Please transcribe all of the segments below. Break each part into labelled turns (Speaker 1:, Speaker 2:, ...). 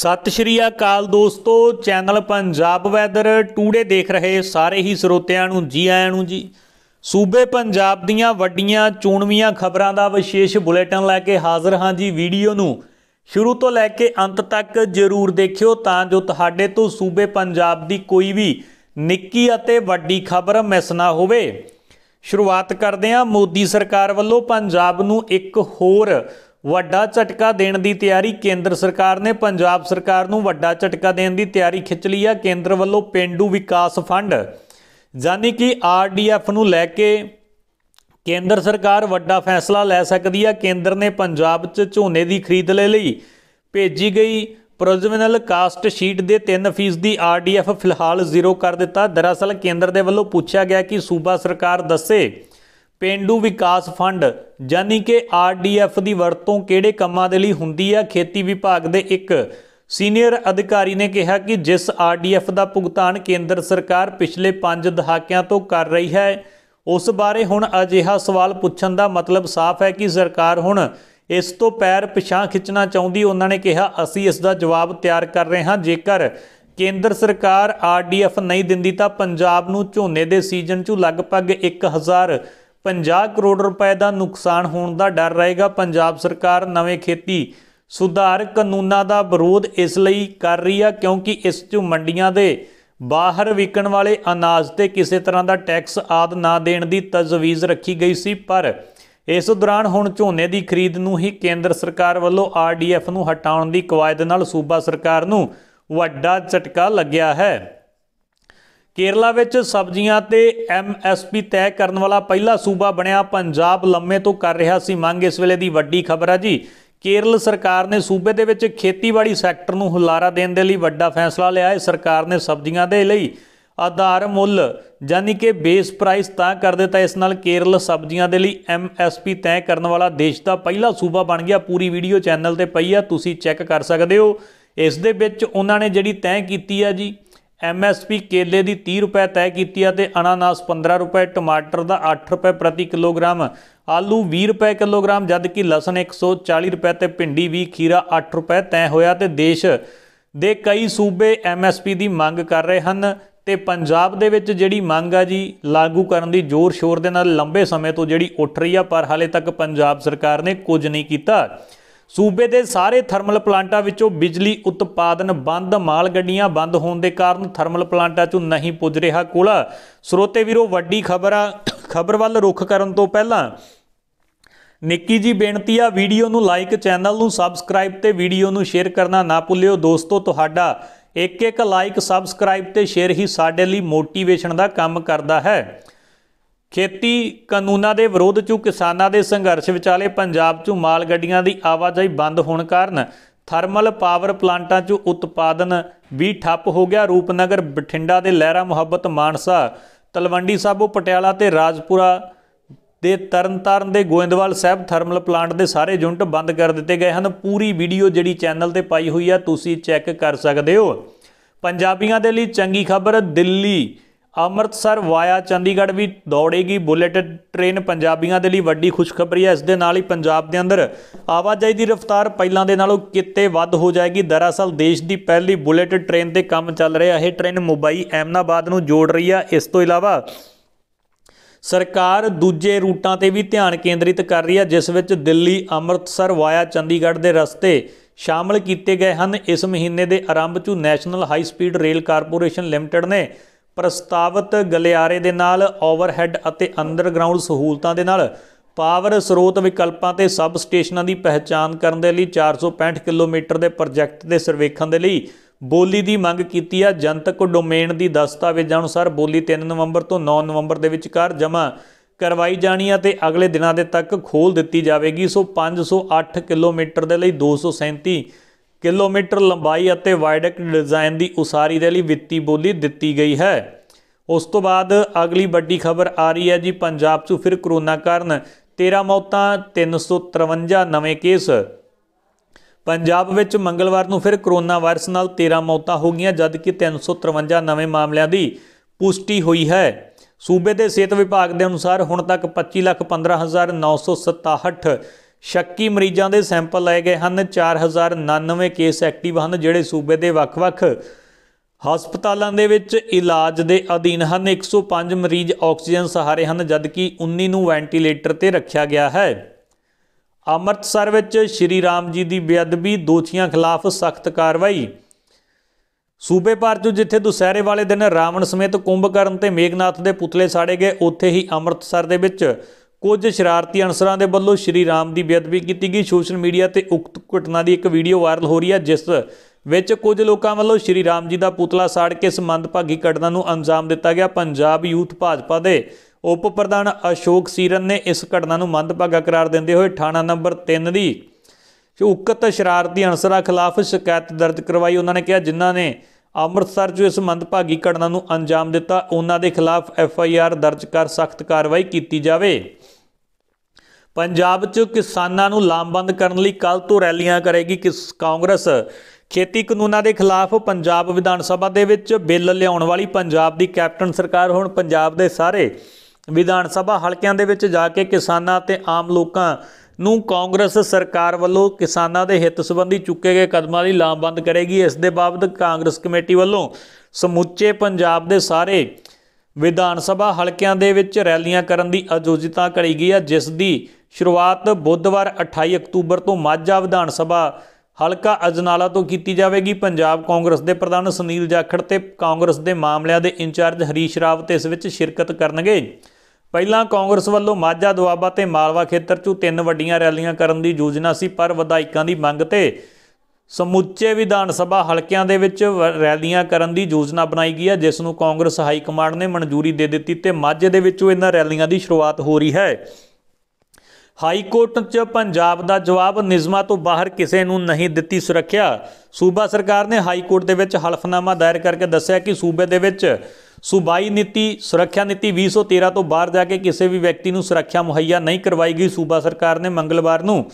Speaker 1: ਸਤਿ ਸ਼੍ਰੀ ਅਕਾਲ ਦੋਸਤੋ channel Punjab weather today ਦੇਖ ਰਹੇ ਸਾਰੇ ਹੀ ਸਰੋਤਿਆਂ ਨੂੰ ਜੀ ਆਇਆਂ ਨੂੰ ਜੀ ਸੂਬੇ ਪੰਜਾਬ ਦੀਆਂ ਵੱਡੀਆਂ ਚੋਣਵੀਆਂ ਖਬਰਾਂ ਦਾ ਵਿਸ਼ੇਸ਼ ਬੁਲੇਟਿਨ ਲੈ ਕੇ ਹਾਜ਼ਰ ਹਾਂ ਜੀ ਵੀਡੀਓ ਨੂੰ ਸ਼ੁਰੂ ਤੋਂ ਲੈ ਕੇ ਅੰਤ ਤੱਕ ਜ਼ਰੂਰ ਦੇਖਿਓ ਤਾਂ ਜੋ ਤੁਹਾਡੇ ਤੋਂ ਸੂਬੇ ਪੰਜਾਬ ਦੀ ਕੋਈ ਵੀ ਨਿੱਕੀ ਅਤੇ ਵੱਡੀ ਖਬਰ ਮਿਸ ਨਾ ਹੋਵੇ ਸ਼ੁਰੂਆਤ ਕਰਦੇ ਹਾਂ ਮੋਦੀ ਸਰਕਾਰ ਵੱਲੋਂ ਪੰਜਾਬ ਨੂੰ ਇੱਕ ਹੋਰ ਵੱਡਾ ਝਟਕਾ ਦੇਣ ਦੀ ਤਿਆਰੀ ਕੇਂਦਰ ਸਰਕਾਰ ਨੇ ਪੰਜਾਬ ਸਰਕਾਰ ਨੂੰ ਵੱਡਾ ਝਟਕਾ ਦੇਣ ਦੀ ਤਿਆਰੀ ਖਿੱਚ ਲਈ ਆ ਕੇਂਦਰ ਵੱਲੋਂ ਪਿੰਡੂ ਵਿਕਾਸ ਫੰਡ ਯਾਨੀ ਕਿ ਆਰਡੀਐਫ ਨੂੰ ਲੈ ਕੇ ਕੇਂਦਰ ਸਰਕਾਰ ਵੱਡਾ ਫੈਸਲਾ ਲੈ ਸਕਦੀ ਆ ਕੇਂਦਰ ਨੇ ਪੰਜਾਬ 'ਚ ਝੋਨੇ ਦੀ ਖਰੀਦ ਲਈ ਭੇਜੀ ਗਈ ਪ੍ਰੋਵਿਜ਼ਨਲ ਕਾਸਟ ਸ਼ੀਟ ਦੇ 3% ਦੀ ਆਰਡੀਐਫ ਫਿਲਹਾਲ ਜ਼ੀਰੋ ਕਰ ਦਿੱਤਾ ਦਰਅਸਲ ਕੇਂਦਰ ਦੇ ਵੱਲੋਂ ਪੁੱਛਿਆ ਗਿਆ ਕਿ ਸੂਬਾ ਸਰਕਾਰ ਦੱਸੇ ਪੇਂਡੂ ਵਿਕਾਸ ਫੰਡ ਜਾਨੀ ਕਿ ਆਰਡੀਐਫ ਦੀ ਵਰਤੋਂ ਕਿਹੜੇ ਕੰਮਾਂ ਦੇ ਲਈ ਹੁੰਦੀ ਹੈ ਖੇਤੀ ਵਿਭਾਗ ਦੇ ਇੱਕ ਸੀਨੀਅਰ ਅਧਿਕਾਰੀ ਨੇ ਕਿਹਾ ਕਿ ਜਿਸ ਆਰਡੀਐਫ ਦਾ ਭੁਗਤਾਨ ਕੇਂਦਰ ਸਰਕਾਰ ਪਿਛਲੇ 5 ਦਹਾਕਿਆਂ ਤੋਂ ਕਰ ਰਹੀ ਹੈ ਉਸ ਬਾਰੇ ਹੁਣ ਅਜਿਹਾ ਸਵਾਲ ਪੁੱਛਣ ਦਾ ਮਤਲਬ ਸਾਫ਼ ਹੈ ਕਿ ਸਰਕਾਰ ਹੁਣ ਇਸ ਤੋਂ ਪੈਰ ਪਿਛਾਂ ਖਿੱਚਣਾ ਚਾਹੁੰਦੀ ਉਹਨਾਂ ਨੇ ਕਿਹਾ ਅਸੀਂ ਇਸ ਦਾ ਜਵਾਬ ਤਿਆਰ ਕਰ ਰਹੇ ਹਾਂ ਜੇਕਰ ਕੇਂਦਰ ਸਰਕਾਰ ਆਰਡੀਐਫ ਨਹੀਂ ਦਿੰਦੀ ਤਾਂ ਪੰਜਾਬ ਨੂੰ ਝੋਨੇ ਦੇ ਸੀਜ਼ਨ 'ਚ ਲਗਭਗ 1000 50 ਕਰੋੜ ਰੁਪਏ ਦਾ ਨੁਕਸਾਨ ਹੋਣ ਦਾ ਡਰ ਰਹੇਗਾ ਪੰਜਾਬ ਸਰਕਾਰ ਨਵੇਂ ਖੇਤੀ ਸੁਧਾਰ ਕਾਨੂੰਨਾਂ ਦਾ ਵਿਰੋਧ ਇਸ ਲਈ ਕਰ ਰਹੀ ਆ ਕਿਉਂਕਿ ਇਸ 'ਚ ਮੰਡੀਆਂ ਦੇ ਬਾਹਰ ਵਿਕਣ ਵਾਲੇ ਅਨਾਜ ਤੇ ਕਿਸੇ ਤਰ੍ਹਾਂ ਦਾ ਟੈਕਸ ਆਦ ਨਾ ਦੇਣ ਦੀ ਤਜਵੀਜ਼ ਰੱਖੀ ਗਈ ਸੀ ਪਰ ਇਸ ਦੌਰਾਨ ਹੁਣ ਝੋਨੇ ਦੀ ਖਰੀਦ ਨੂੰ ਹੀ ਕੇਂਦਰ ਸਰਕਾਰ ਵੱਲੋਂ ਆਰਡੀਐਫ ਨੂੰ ਹਟਾਉਣ ਦੀ ਕਵਾਇਦ ਨਾਲ ਸੂਬਾ ਸਰਕਾਰ ਨੂੰ ਵੱਡਾ ਝਟਕਾ ਲੱਗਿਆ ਹੈ ਕੇਰਲਾ ਵਿੱਚ ਸਬਜ਼ੀਆਂ ਤੇ ਐਮਐਸਪੀ ਤੈਅ ਕਰਨ ਵਾਲਾ ਪਹਿਲਾ ਸੂਬਾ ਬਣਿਆ ਪੰਜਾਬ ਲੰਮੇ ਤੋਂ ਕਰ ਰਿਹਾ ਸੀ ਮੰਗ ਇਸ ਵੇਲੇ ਦੀ ਵੱਡੀ ਖਬਰ ਹੈ ਜੀ ਕੇਰਲ ਸਰਕਾਰ ਨੇ ਸੂਬੇ ਦੇ ਵਿੱਚ ਖੇਤੀਬਾੜੀ ਸੈਕਟਰ ਨੂੰ ਹੁਲਾਰਾ ਦੇਣ ਦੇ ਲਈ ਵੱਡਾ ਫੈਸਲਾ ਲਿਆ ਹੈ ਸਰਕਾਰ ਨੇ ਸਬਜ਼ੀਆਂ ਦੇ ਲਈ ਆਧਾਰ ਮੁੱਲ ਯਾਨੀ ਕਿ ਬੇਸ ਪ੍ਰਾਈਸ ਤਾਂ ਕਰ ਦਿੱਤਾ ਇਸ ਨਾਲ ਕੇਰਲ ਸਬਜ਼ੀਆਂ ਦੇ ਲਈ ਐਮਐਸਪੀ ਤੈਅ ਕਰਨ ਵਾਲਾ ਦੇਸ਼ ਦਾ ਪਹਿਲਾ ਸੂਬਾ ਬਣ ਗਿਆ ਪੂਰੀ ਵੀਡੀਓ ਚੈਨਲ ਤੇ ਪਈ ਆ ਤੁਸੀਂ ਚੈੱਕ ਕਰ ਸਕਦੇ ਹੋ ਇਸ ਦੇ ਵਿੱਚ ਉਹਨਾਂ ਨੇ ਜਿਹੜੀ ਤੈਅ ਕੀਤੀ ਆ ਜੀ ਐਮਐਸਪੀ ਕੇਲੇ ਦੀ 30 ਰੁਪਏ ਤੈਅ ਕੀਤੀ ਹੈ ਤੇ ਅਨਾਨਾਸ 15 ਰੁਪਏ ਟਮਾਟਰ ਦਾ 8 ਰੁਪਏ ਪ੍ਰਤੀ ਕਿਲੋਗ੍ਰਾਮ ਆਲੂ 20 ਰੁਪਏ ਕਿਲੋਗ੍ਰਾਮ ਜਦਕਿ ਲਸਣ 140 ਰੁਪਏ ਤੇ ਭਿੰਡੀ ਵੀ ਖੀਰਾ 8 ਰੁਪਏ ਤੈਅ ਹੋਇਆ ਤੇ ਦੇਸ਼ ਦੇ ਕਈ ਸੂਬੇ ਐਮਐਸਪੀ ਦੀ ਮੰਗ ਕਰ ਰਹੇ ਹਨ ਤੇ ਪੰਜਾਬ ਦੇ ਵਿੱਚ ਜਿਹੜੀ ਮੰਗ ਆ ਜੀ ਲਾਗੂ ਕਰਨ ਦੀ ਜ਼ੋਰ ਸ਼ੋਰ ਦੇ ਨਾਲ ਲੰਬੇ ਸਮੇਂ ਤੋਂ ਜਿਹੜੀ ਉੱਠ ਰਹੀ ਆ ਪਰ ਹਾਲੇ ਤੱਕ ਪੰਜਾਬ ਸਰਕਾਰ ਨੇ ਕੁਝ ਨਹੀਂ ਕੀਤਾ ਸੂਬੇ ਦੇ ਸਾਰੇ ਥਰਮਲ ਪਲਾਂਟਾਂ ਵਿੱਚੋਂ ਬਿਜਲੀ ਉਤਪਾਦਨ ਬੰਦ ਮਾਲ ਗੱਡੀਆਂ ਬੰਦ ਹੋਣ ਦੇ ਕਾਰਨ ਥਰਮਲ ਪਲਾਂਟਾਂ 'ਚੋਂ ਨਹੀਂ ਪੁੱਜ ਰਿਹਾ ਕੋਲਾ ਸਰੋਤੇ ਵੀਰੋ ਵੱਡੀ ਖਬਰ ਆ ਖਬਰ ਵੱਲ ਰੁਖ ਕਰਨ ਤੋਂ ਪਹਿਲਾਂ ਨਿੱਕੀ ਜੀ ਬੇਨਤੀ ਆ ਵੀਡੀਓ ਨੂੰ ਲਾਈਕ ਚੈਨਲ ਨੂੰ ਸਬਸਕ੍ਰਾਈਬ ਤੇ ਵੀਡੀਓ ਨੂੰ ਸ਼ੇਅਰ ਕਰਨਾ ਨਾ ਭੁੱਲਿਓ ਦੋਸਤੋ ਤੁਹਾਡਾ ਇੱਕ ਇੱਕ ਲਾਈਕ ਸਬਸਕ੍ਰਾਈਬ ਤੇ ਸ਼ੇਅਰ ਹੀ ਸਾਡੇ ਲਈ ਮੋਟੀਵੇਸ਼ਨ ਦਾ ਕੰਮ ਕਰਦਾ ਹੈ ਖੇਤੀ ਕਾਨੂੰਨਾਂ ਦੇ ਵਿਰੋਧ 'ਚ ਕਿਸਾਨਾਂ ਦੇ ਸੰਘਰਸ਼ ਵਿਚਾਲੇ ਪੰਜਾਬ 'ਚ ਮਾਲ ਗੱਡੀਆਂ ਦੀ ਆਵਾਜਾਈ ਬੰਦ ਹੋਣ ਕਾਰਨ ਥਰਮਲ ਪਾਵਰ ਪਲਾਂਟਾਂ 'ਚ ਉਤਪਾਦਨ ਵੀ ਠੱਪ ਹੋ ਗਿਆ ਰੂਪਨਗਰ ਬਠਿੰਡਾ ਦੇ ਲਹਿਰਾ ਮੁਹੱਬਤ ਮਾਨਸਾ ਤਲਵੰਡੀ ਸਾਬੋ ਪਟਿਆਲਾ ਤੇ ਰਾਜਪੁਰਾ ਦੇ ਤਰਨਤਾਰਨ ਦੇ ਗੋਇੰਦਵਾਲ ਸਾਹਿਬ ਥਰਮਲ ਪਲਾਂਟ ਦੇ ਸਾਰੇ ਜੁੰਟ ਬੰਦ ਕਰ ਦਿੱਤੇ ਗਏ ਹਨ ਪੂਰੀ ਵੀਡੀਓ ਜਿਹੜੀ ਚੈਨਲ ਤੇ ਪਾਈ ਹੋਈ ਆ ਤੁਸੀਂ ਚੈੱਕ ਕਰ ਸਕਦੇ ਹੋ ਪੰਜਾਬੀਆਂ ਦੇ ਲਈ ਚੰਗੀ ਖਬਰ ਦਿੱਲੀ ਅੰਮ੍ਰਿਤਸਰ ਵਾਇਆ ਚੰਡੀਗੜ੍ਹ ਵੀ ਦੌੜੇਗੀ ਬੁਲੇਟ ਟ੍ਰੇਨ ਪੰਜਾਬੀਆਂ ਦੇ ਲਈ ਵੱਡੀ ਖੁਸ਼ਖਬਰੀ ਹੈ ਇਸ ਦੇ ਨਾਲ ਹੀ ਪੰਜਾਬ ਦੇ ਅੰਦਰ ਆਵਾਜਾਈ ਦੀ ਰਫ਼ਤਾਰ ਪਹਿਲਾਂ ਦੇ ਨਾਲੋਂ ਕਿਤੇ ਵੱਧ ਹੋ ਜਾਏਗੀ ਦਰਅਸਲ ਦੇਸ਼ ਦੀ ਪਹਿਲੀ ਬੁਲੇਟ ਟ੍ਰੇਨ ਤੇ ਕੰਮ ਚੱਲ ਰਿਹਾ ਇਹ ਟ੍ਰੇਨ ਮੁੰਬਈ ਐਮਨਾਬਾਦ ਨੂੰ ਜੋੜ ਰਹੀ ਹੈ ਇਸ ਤੋਂ ਇਲਾਵਾ ਸਰਕਾਰ ਦੂਜੇ ਰੂਟਾਂ ਤੇ ਵੀ ਧਿਆਨ ਕੇਂਦਰਿਤ ਕਰ ਰਹੀ ਹੈ ਜਿਸ ਵਿੱਚ ਦਿੱਲੀ ਅੰਮ੍ਰਿਤਸਰ ਵਾਇਆ ਚੰਡੀਗੜ੍ਹ ਦੇ ਰਸਤੇ ਸ਼ਾਮਲ ਕੀਤੇ ਗਏ ਹਨ ਇਸ ਮਹੀਨੇ ਦੇ ਆਰੰਭ ਤੋਂ National High Speed Rail Corporation Limited ਨੇ ਪ੍ਰਸਤਾਵਿਤ ਗਲਿਆਰੇ ਦੇ ਨਾਲ ਓਵਰਹੈੱਡ ਅਤੇ ਅੰਡਰਗਰਾਉਂਡ ਸਹੂਲਤਾਂ ਦੇ ਨਾਲ ਪਾਵਰ ਸਰੋਤ ਵਿਕਲਪਾਂ ਤੇ ਸਬ ਸਟੇਸ਼ਨਾਂ ਦੀ ਪਹਿਚਾਨ ਕਰਨ ਦੇ ਲਈ 465 ਕਿਲੋਮੀਟਰ ਦੇ ਪ੍ਰੋਜੈਕਟ ਦੇ ਸਰਵੇਖਣ ਦੇ ਲਈ ਬੋਲੀ ਦੀ ਮੰਗ ਕੀਤੀ ਆ ਜਨਤਕ ਡੋਮੇਨ ਦੀ ਦਸਤਾਵੇਜ਼ਾਂ ਅਨੁਸਾਰ ਬੋਲੀ 3 ਨਵੰਬਰ ਤੋਂ 9 ਨਵੰਬਰ ਦੇ ਵਿਚਕਾਰ ਜਮ੍ਹਾਂ ਕਰਵਾਈ ਜਾਣੀ ਆ ਤੇ ਅਗਲੇ ਦਿਨਾਂ ਦੇ ਤੱਕ ਖੋਲ ਦਿੱਤੀ ਜਾਵੇਗੀ ਸੋ 508 ਕਿਲੋਮੀਟਰ ਦੇ ਲਈ 237 ਕਿਲੋਮੀਟਰ ਲੰਬਾਈ ਅਤੇ ਵਾਈਡਕ ਡਿਜ਼ਾਈਨ ਦੀ ਉਸਾਰੀ ਦੇ ਲਈ ਵਿੱਤੀ ਬੋਲੀ ਦਿੱਤੀ ਗਈ ਹੈ ਉਸ ਤੋਂ ਬਾਅਦ ਅਗਲੀ ਵੱਡੀ ਖਬਰ ਆ ਰਹੀ ਹੈ ਜੀ ਪੰਜਾਬ 'ਚ ਫਿਰ ਕਰੋਨਾ ਕਾਰਨ 13 ਮੌਤਾਂ 353 ਨਵੇਂ ਕੇਸ ਪੰਜਾਬ ਵਿੱਚ ਮੰਗਲਵਾਰ ਨੂੰ ਫਿਰ ਕਰੋਨਾ ਵਾਇਰਸ ਨਾਲ 13 ਮੌਤਾਂ ਹੋ ਗਈਆਂ ਜਦਕਿ 353 ਨਵੇਂ ਮਾਮਲਿਆਂ ਦੀ ਪੁਸ਼ਟੀ ਹੋਈ ਹੈ ਸੂਬੇ ਦੇ ਸਿਹਤ ਵਿਭਾਗ ਦੇ ਅਨੁਸਾਰ ਹੁਣ ਤੱਕ 25,15,967 ਸ਼ੱਕੀ ਮਰੀਜ਼ਾਂ ਦੇ ਸੈਂਪਲ ਲਏ ਗਏ ਹਨ 4099 ਕੇਸ ਐਕਟਿਵ ਹਨ ਜਿਹੜੇ ਸੂਬੇ ਦੇ ਵੱਖ-ਵੱਖ ਹਸਪਤਾਲਾਂ ਦੇ ਵਿੱਚ ਇਲਾਜ ਦੇ ਅਧੀਨ ਹਨ 105 ਮਰੀਜ਼ ਆਕਸੀਜਨ ਸਹਾਰੇ ਹਨ ਜਦਕਿ 19 ਨੂੰ ਵੈਂਟੀਲੇਟਰ ਤੇ ਰੱਖਿਆ ਗਿਆ ਹੈ ਅੰਮ੍ਰਿਤਸਰ ਵਿੱਚ ਸ਼੍ਰੀ ਰਾਮ ਜੀ ਦੀ ਬੇਅਦਬੀ ਦੋਸ਼ੀਆਂ ਖਿਲਾਫ ਸਖਤ ਕਾਰਵਾਈ ਸੂਬੇ ਭਰ 'ਚ ਜਿੱਥੇ ਦੁਸਹਿਰੇ ਵਾਲੇ ਦਿਨ ਰਾਵਣ ਸਮੇਤ ਕੁੰਭਕਰਨ ਤੇ ਮੇਗਨਾਥ ਦੇ ਪੁਤਲੇ ਸਾੜੇ ਗਏ ਉੱਥੇ ਹੀ ਅੰਮ੍ਰਿਤਸਰ ਦੇ ਵਿੱਚ ਕੁਝ ਸ਼ਰਾਰਤੀ ਅਨਸਰਾਂ ਦੇ ਵੱਲੋਂ ਸ਼੍ਰੀ ਰਾਮ ਦੀ ਬੇਅਦਬੀ ਕੀਤੀ ਗਈ ਸੋਸ਼ਲ ਮੀਡੀਆ ਤੇ ਉਕਤ ਘਟਨਾ ਦੀ ਇੱਕ ਵੀਡੀਓ ਵਾਇਰਲ ਹੋ ਰਹੀ ਹੈ ਜਿਸ ਵਿੱਚ ਕੁਝ ਲੋਕਾਂ ਵੱਲੋਂ ਸ਼੍ਰੀ ਰਾਮ ਜੀ ਦਾ ਪੁਤਲਾ ਸਾੜ ਕੇ ਇਸ ਮੰਦਭਾਗੀ ਕੱਢਣਾ ਨੂੰ ਅੰਜਾਮ ਦਿੱਤਾ ਗਿਆ ਪੰਜਾਬ ਯੂਥ ਭਾਜਪਾ ਦੇ ਉਪ ਪ੍ਰਧਾਨ ਅਸ਼ੋਕ ਸੀਰਨ ਨੇ ਇਸ ਘਟਨਾ ਨੂੰ ਮੰਦਭਾਗਾ ਕਰਾਰ ਦਿੰਦੇ ਹੋਏ ਥਾਣਾ ਨੰਬਰ 3 ਦੀ ਉਕਤ ਸ਼ਰਾਰਤੀ ਅਨਸਰਾ ਖਿਲਾਫ ਸ਼ਿਕਾਇਤ ਦਰਜ ਕਰਵਾਈ ਉਹਨਾਂ ਨੇ ਕਿਹਾ ਜਿਨ੍ਹਾਂ ਨੇ ਅੰਮ੍ਰਿਤਸਰ 'ਚ ਇਸ ਮੰਦਭਾਗੀ ਘਟਨਾ ਨੂੰ ਅੰਜਾਮ ਦਿੱਤਾ ਉਹਨਾਂ ਦੇ ਖਿਲਾਫ ਐਫ ਆਈ ਆਰ ਦਰਜ ਕਰ ਸਖਤ ਕਾਰਵਾਈ ਕੀਤੀ ਜਾਵੇ ਪੰਜਾਬ 'ਚ ਕਿਸਾਨਾਂ ਨੂੰ ਲਾਮਬੰਦ ਕਰਨ ਲਈ ਕੱਲ ਤੋਂ ਰੈਲੀਆਂ ਕਰੇਗੀ ਕਿਸ ਕਾਂਗਰਸ ਖੇਤੀ ਕਾਨੂੰਨਾਂ ਦੇ ਖਿਲਾਫ ਪੰਜਾਬ ਵਿਧਾਨ ਸਭਾ ਦੇ ਵਿੱਚ ਬਿੱਲ ਲਿਆਉਣ ਵਾਲੀ ਪੰਜਾਬ ਦੀ ਕੈਪਟਨ ਸਰਕਾਰ ਹੁਣ ਪੰਜਾਬ ਦੇ ਸਾਰੇ ਵਿਧਾਨ ਸਭਾ ਹਲਕਿਆਂ ਦੇ ਵਿੱਚ ਜਾ ਕੇ ਕਿਸਾਨਾਂ ਤੇ ਆਮ ਲੋਕਾਂ ਨੂੰ ਕਾਂਗਰਸ ਸਰਕਾਰ ਵੱਲੋਂ ਕਿਸਾਨਾਂ ਦੇ ਹਿੱਤ ਸੰਬੰਧੀ ਚੁੱਕੇ ਗਏ ਕਦਮਾਂ ਦੀ ਲਾਮਬੰਦ ਕਰੇਗੀ ਇਸ ਦੇ ਬਾਬਤ ਕਾਂਗਰਸ ਕਮੇਟੀ ਵੱਲੋਂ ਸਮੁੱਚੇ ਪੰਜਾਬ ਦੇ ਸਾਰੇ ਵਿਧਾਨ ਸਭਾ ਹਲਕਿਆਂ ਦੇ ਵਿੱਚ ਰੈਲੀਆਂ ਕਰਨ ਦੀ ਆਯੋਜਿਤਾ ਕਰੀ ਗਈ ਹੈ ਜਿਸ ਦੀ ਸ਼ੁਰੂਆਤ ਬੁੱਧਵਾਰ 28 ਅਕਤੂਬਰ ਤੋਂ ਮਾਝਾ ਵਿਧਾਨ ਸਭਾ ਹਲਕਾ ਅਜਨਾਲਾ ਤੋਂ ਕੀਤੀ ਜਾਵੇਗੀ ਪੰਜਾਬ ਕਾਂਗਰਸ ਦੇ ਪ੍ਰਧਾਨ ਸੁਨੀਲ ਜਾਖੜ ਤੇ ਕਾਂਗਰਸ ਦੇ ਮਾਮਲਿਆਂ ਦੇ ਇੰਚਾਰਜ ਹਰੀਸ਼ ਰਾਵਤ ਇਸ ਵਿੱਚ ਸ਼ਿਰਕਤ ਕਰਨਗੇ ਪਹਿਲਾਂ ਕਾਂਗਰਸ ਵੱਲੋਂ ਮਾਝਾ ਦੁਆਬਾ ਤੇ ਮਾਲਵਾ ਖੇਤਰ 'ਚ ਤਿੰਨ ਵੱਡੀਆਂ ਰੈਲੀਆਂ ਕਰਨ ਦੀ ਯੋਜਨਾ ਸੀ ਪਰ ਵਿਧਾਇਕਾਂ ਦੀ ਮੰਗ ਤੇ ਸਮੁੱਚੇ ਵਿਧਾਨ ਸਭਾ ਹਲਕਿਆਂ ਦੇ ਵਿੱਚ ਰੈਲੀਆਂ ਕਰਨ ਦੀ ਯੋਜਨਾ ਬਣਾਈ ਗਈ ਹੈ ਜਿਸ ਨੂੰ ਕਾਂਗਰਸ ਹਾਈ ਕਮਾਂਡ ਨੇ ਮਨਜ਼ੂਰੀ ਦੇ ਦਿੱਤੀ ਤੇ ਮਾਝੇ ਦੇ ਵਿੱਚੋਂ ਇਹਨਾਂ ਰੈਲੀਆਂ ਦੀ ਸ਼ੁਰੂਆਤ ਹੋ ਰਹੀ ਹੈ ਹਾਈ ਕੋਰਟ 'ਚ ਪੰਜਾਬ ਦਾ ਜਵਾਬ ਨਿਜ਼ਮਾ ਤੋਂ ਬਾਹਰ ਕਿਸੇ ਨੂੰ ਨਹੀਂ ਦਿੱਤੀ ਸੁਰੱਖਿਆ ਸੂਬਾ ਸਰਕਾਰ ਨੇ ਹਾਈ ਕੋਰਟ ਦੇ ਵਿੱਚ ਹਲਫਨਾਮਾ ਦਾਇਰ ਕਰਕੇ ਦੱਸਿਆ ਕਿ ਸੂਬੇ ਦੇ ਵਿੱਚ ਸੂਬਾਈ ਨੀਤੀ ਸੁਰੱਖਿਆ ਨੀਤੀ 2013 ਤੋਂ ਬਾਹਰ ਜਾ ਕੇ ਕਿਸੇ ਵੀ ਵਿਅਕਤੀ ਨੂੰ ਸੁਰੱਖਿਆ ਮੁਹੱਈਆ ਨਹੀਂ ਕਰਵਾਈ ਗਈ ਸੂਬਾ ਸਰਕਾਰ ਨੇ ਮੰਗਲਵਾਰ ਨੂੰ